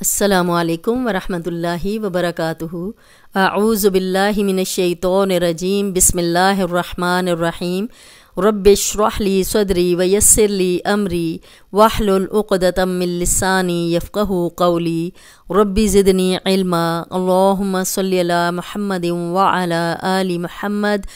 السلام عليكم ورحمة الله وبركاته أعوذ بالله من الشيطان الرجيم بسم الله الرحمن الرحيم رب اشرح لي صدري ويسر لي أمري واحلل عقدة من لساني يفقه قولي ربي زدني علما اللهم صل على محمد وعلى آل محمد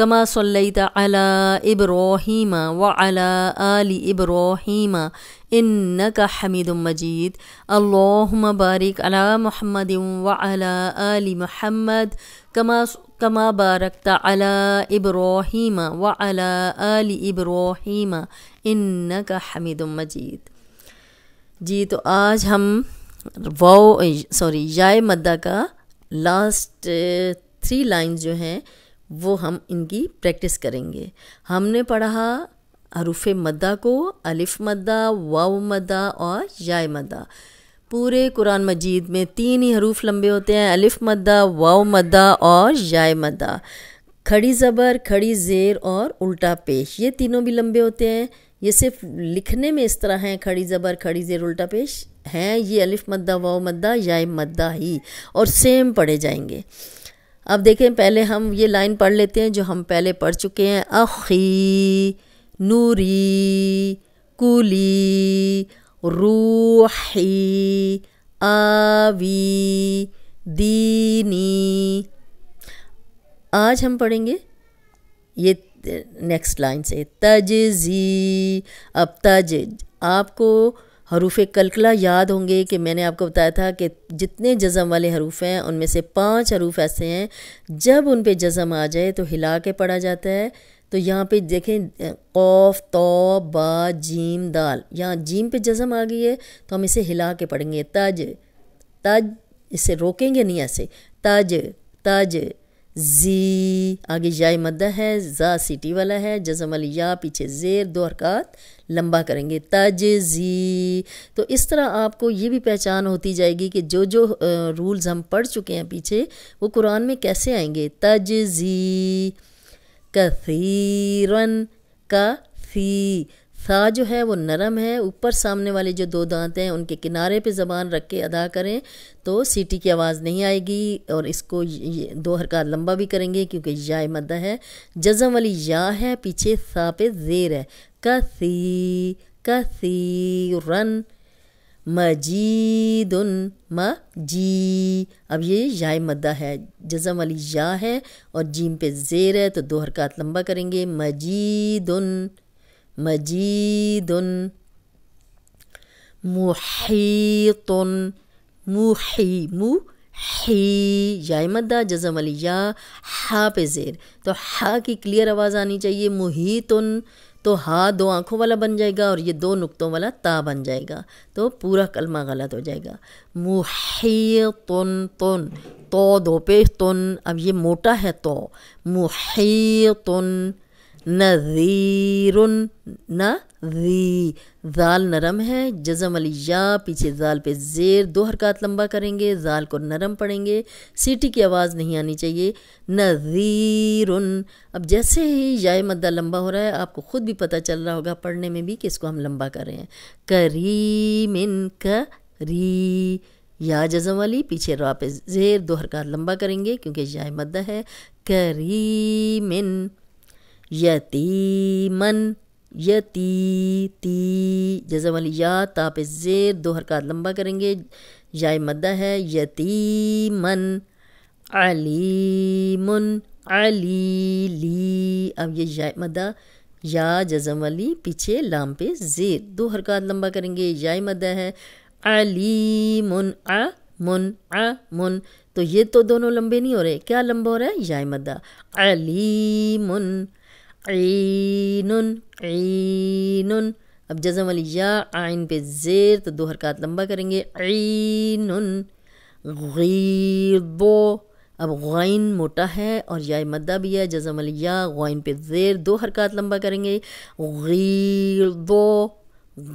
كما صليت على إبراهيم وعلى آل إبراهيم إنك حميد مجيد اللهم بارك على محمد وعلى آل محمد كما كما باركت على إبراهيم وعلى آل إبراهيم إنك حميد مجيد जी तो आज हम वाओ सॉरी याय मद्दा का लास्ट थ्री लाइन जो हैं वो हम इनकी प्रैक्टिस करेंगे हमने पढ़ा हरूफ मद्दा को अलिफ मद्दा वाव मद्दा और याय मद्दा पूरे कुरान मजीद में तीन ही हरूफ लंबे होते हैं अलिफ मद्दा वाव मद्दा और याय मद्दा खड़ी ज़बर खड़ी ज़ेर और उल्टा पेश ये तीनों भी लंबे होते हैं ये सिर्फ लिखने में इस तरह हैं खड़ी ज़बर खड़ी ज़ेर उल्टा पेश हैं ये अलिफ मद्दा वाव मद्दा याय मद्दा ही और सेम पढ़े जाएंगे अब देखें पहले हम ये लाइन पढ़ लेते हैं जो हम पहले पढ़ चुके हैं अखी नूरी कुली रूही आवी दीनी आज हम पढ़ेंगे ये नेक्स्ट लाइन से तज़ी अब तज आपको हरूफ कलकला याद होंगे कि मैंने आपको बताया था कि जितने जज़म वाले हरूफ हैं उनमें से पांच हरूफ ऐसे हैं जब उन पे जज़म आ जाए तो हिला के पढ़ा जाता है तो यहाँ पे देखें कौफ तो बा जीम दाल यहाँ जीम पे जज़म आ गई है तो हम इसे हिला के पढ़ेंगे तज तज इसे रोकेंगे नहीं ऐसे तज तज जी आगे जाय मद्दा है जा सिटी वाला है जजमल या पीछे जेर दो हरकत लंबा करेंगे तज जी तो इस तरह आपको ये भी पहचान होती जाएगी कि जो जो रूल्स हम पढ़ चुके हैं पीछे वो कुरान में कैसे आएंगे तज जी कथीरन का फी था जो है वो नरम है ऊपर सामने वाले जो दो दांत हैं उनके किनारे पे ज़बान रख के अदा करें तो सीटी की आवाज़ नहीं आएगी और इसको ये दो हरकत लंबा भी करेंगे क्योंकि या मदा है जज़म वाली या है पीछे था पे जेर है कसी कसी रन मजीद मजी अब ये या मदा है जज़म वाली या है और जीम पे जेर है तो दो हरकत लंबा करेंगे मजीद مجيد محيط محي مو ही जायमदा जजम अली या हा पे जेर तो हा की क्लियर आवाज़ आनी चाहिए मुहीतुन तो हा दो आँखों वाला बन जाएगा और ये दो नुक्तों वाला ता बन जाएगा तो पूरा कलमा गलत हो जाएगा मुही तुन तुन तो दो पे तुन अब ये मोटा है तो मुही तुन नज़ीरुन न दी जाल नरम है जज़म अली या पीछे जाल पे ज़ेर दो हरकत लंबा करेंगे जाल को नरम पढ़ेंगे सीटी की आवाज़ नहीं आनी चाहिए नज़ीरुन अब जैसे ही या मद्दा लंबा हो रहा है आपको ख़ुद भी पता चल रहा होगा पढ़ने में भी कि इसको हम लंबा कर रहे हैं इन करी या जज़म अली पीछे रा पे ज़ेर दो हरकत लंबा करेंगे क्योंकि या मद्दा है करीमिन मन यती ती जैसे वाली या ताप ज़ेर दो हरकत लंबा करेंगे या मद्दा है यति मन अली मुन अली ली अब ये या मद्दा या जजम वाली पीछे लाम पे ज़ेर दो हरकत लंबा करेंगे या मद्दा है अली मुन अ मुन अ मुन तो ये तो दोनों लंबे नहीं हो रहे क्या लंबा हो रहा है या मद्दा मुन ईनुन ईनुन अब जज़म वाली या आइन पे ज़ेर तो दो हरकत लंबा करेंगे ईनुन गीबो अब गाइन मोटा है और या मद्दा भी है जज़म वाली या गैन पे ज़ेर दो हरकत लंबा करेंगे गीबो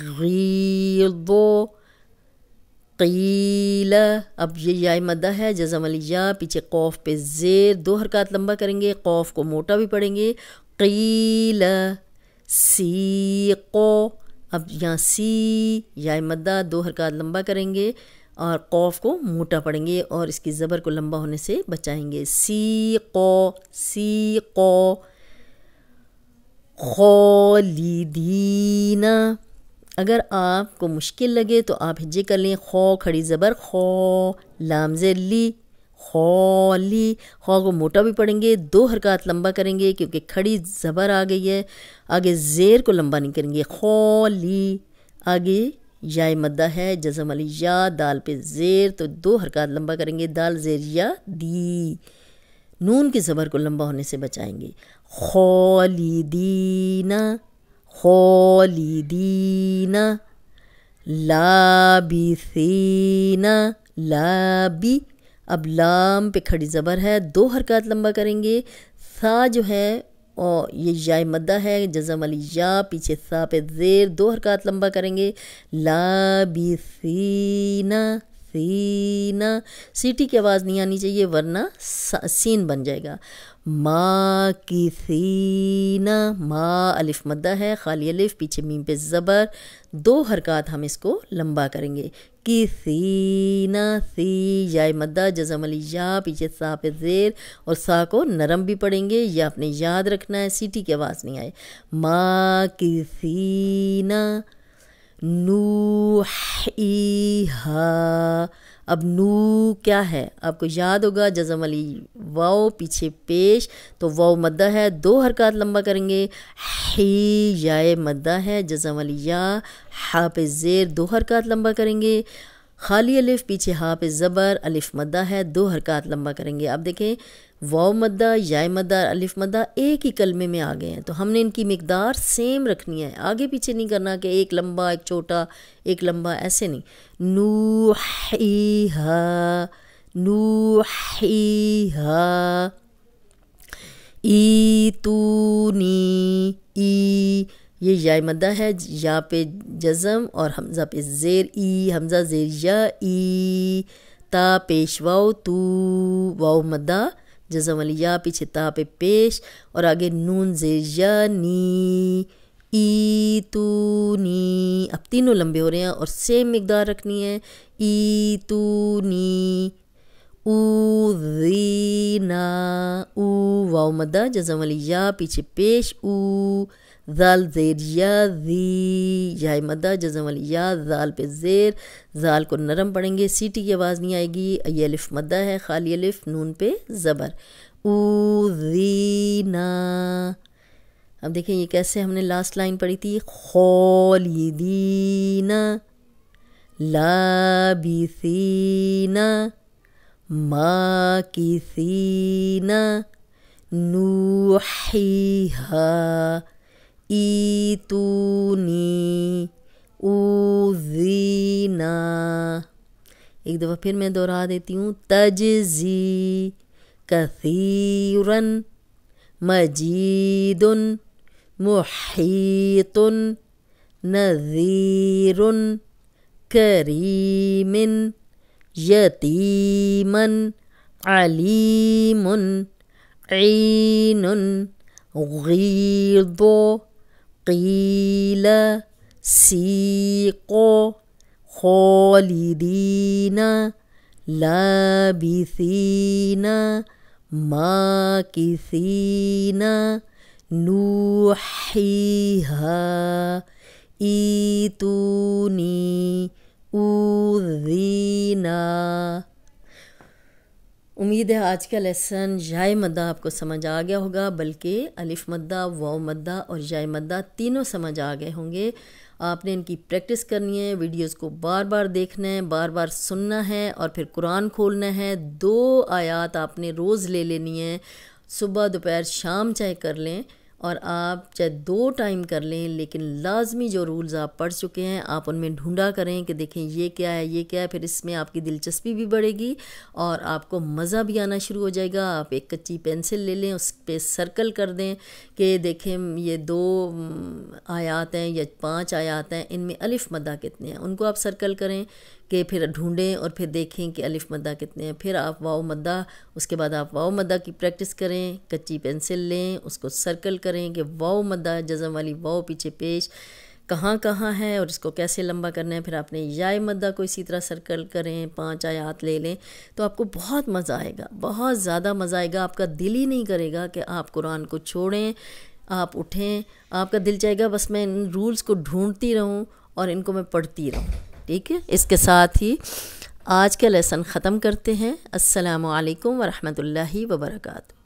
गीबो क़ीला अब ये या मदा है जजम या पीछे कौफ पे ज़ेर दो हरकत लंबा करेंगे कौफ को मोटा भी पढ़ेंगे कील सीको अब यहाँ सी या मद्दा दो हरकत लंबा करेंगे और कौफ को मोटा पड़ेंगे और इसकी ज़बर को लंबा होने से बचाएंगे सी को सी को खोलिदीना अगर आपको मुश्किल लगे तो आप हिजे कर लें खो खड़ी ज़बर खो लामजे ली खौली खौ को मोटा भी पढ़ेंगे दो हरकत लंबा करेंगे क्योंकि खड़ी ज़बर आ गई है आगे ज़ेर को लंबा नहीं करेंगे खौली आगे या मद्दा है जजम अली या दाल पे ज़ेर तो दो हरकत लंबा करेंगे दाल ज़ेर या दी नून की ज़बर को लंबा होने से बचाएंगे खौली दीना खौली दीना लाबी सीना लाबी अब लाम पे खड़ी ज़बर है दो हरकत लंबा करेंगे सा जो है ओ ये या मद्दा है जजम अली या पीछे सा पे जेर दो हरकत लंबा करेंगे ला बी ना सीना सीटी की आवाज़ नहीं आनी चाहिए वरना सीन बन जाएगा माँ की सीना माँ अलिफ मद्दा है खाली अलिफ पीछे मीम पे ज़बर दो हरकत हम इसको लंबा करेंगे कि सीना सी या मद्दा जजम अली या पीछे सा पे जेर और सा को नरम भी पड़ेंगे या आपने याद रखना है सीटी की आवाज़ नहीं आए माँ की सीना नूहीहा अब नू क्या है आपको याद होगा जजम अली वाओ पीछे पेश तो वाओ मद्दा है दो हरकत लंबा करेंगे ही याए मद्दा है जजम अली या पे जेर दो हरकत लंबा करेंगे खाली अलिफ पीछे हा पे ज़बर अलिफ मद्दा है दो हरकत लंबा करेंगे आप देखें वाव मद्दा या मद्दा अलिफ मद्दा एक ही कलमे में आ गए हैं तो हमने इनकी मकदार सेम रखनी है आगे पीछे नहीं करना कि एक लंबा एक छोटा एक लंबा ऐसे नहीं नू हा नू हा ई तू नी ई ये या मदा है या पे जज़म और हमज़ा पे ज़ेर ई हमज़ा ज़ेर या ई ता पेश वाओ तू वाओ मदा जज़म वाली या पीछे ता पे पेश और आगे नून ज़ेर या नी ई तू नी अब तीनों लंबे हो रहे हैं और सेम मकदार रखनी है ई तू नी उदीना ऊ वाओ मदा जज़म अली या पीछे पेश ऊ ज़ाल ज़ेर या ज़ी या मदा जज़म वाली या ज़ाल पे ज़ेर ज़ाल को नरम पढ़ेंगे सीटी की आवाज़ नहीं आएगी अलिफ मदा है खाली अलिफ नून पे ज़बर ऊना अब देखें ये कैसे हमने लास्ट लाइन पढ़ी थी की लाबीसीना नू नूहीहा ايتوني उजीना एक दफ़ा फिर मैं दोहरा देती हूँ तजजी كثيرا مجيد محيط نذير كريم يتيما عليم عين غيظ قيل سيقوا خالدين لابثين ماكثين نوحيها إيتوني أذينا उम्मीद है आज का लेसन जाय मद्दा आपको समझ आ गया होगा बल्कि अलिफ मद्दा वाव मद्दा और जाय मद्दा तीनों समझ आ गए होंगे आपने इनकी प्रैक्टिस करनी है वीडियोस को बार बार देखना है बार बार सुनना है और फिर कुरान खोलना है दो आयात आपने रोज़ ले लेनी है सुबह दोपहर शाम चाहे कर लें और आप चाहे दो टाइम कर लें लेकिन लाजमी जो रूल्स आप पढ़ चुके हैं आप उनमें ढूंढा करें कि देखें ये क्या है ये क्या है फिर इसमें आपकी दिलचस्पी भी बढ़ेगी और आपको मज़ा भी आना शुरू हो जाएगा आप एक कच्ची पेंसिल ले लें उस पर सर्कल कर दें कि देखें ये दो आयात हैं या पांच आयात हैं इनमें अलिफ मदा कितने हैं उनको आप सर्कल करें के फिर ढूंढें और फिर देखें कि अलिफ मद्दा कितने हैं फिर आप वाओ मद्दा उसके बाद आप वाओ मद्दा की प्रैक्टिस करें कच्ची पेंसिल लें उसको सर्कल करें कि वाओ मद्दा जज़म वाली वाओ पीछे पेश कहाँ कहाँ है और इसको कैसे लंबा करना है फिर आपने याय मद्दा को इसी तरह सर्कल करें पांच आयात ले लें तो आपको बहुत मज़ा आएगा बहुत ज़्यादा मज़ा आएगा आपका दिल ही नहीं करेगा कि आप कुरान को छोड़ें आप उठें आपका दिल चाहेगा बस मैं इन रूल्स को ढूंढती रहूं और इनको मैं पढ़ती रहूं ठीक है इसके साथ ही आज का लेसन ख़त्म करते हैं अस्सलाम वालेकुम वरहमतुल्लाहि वबरकू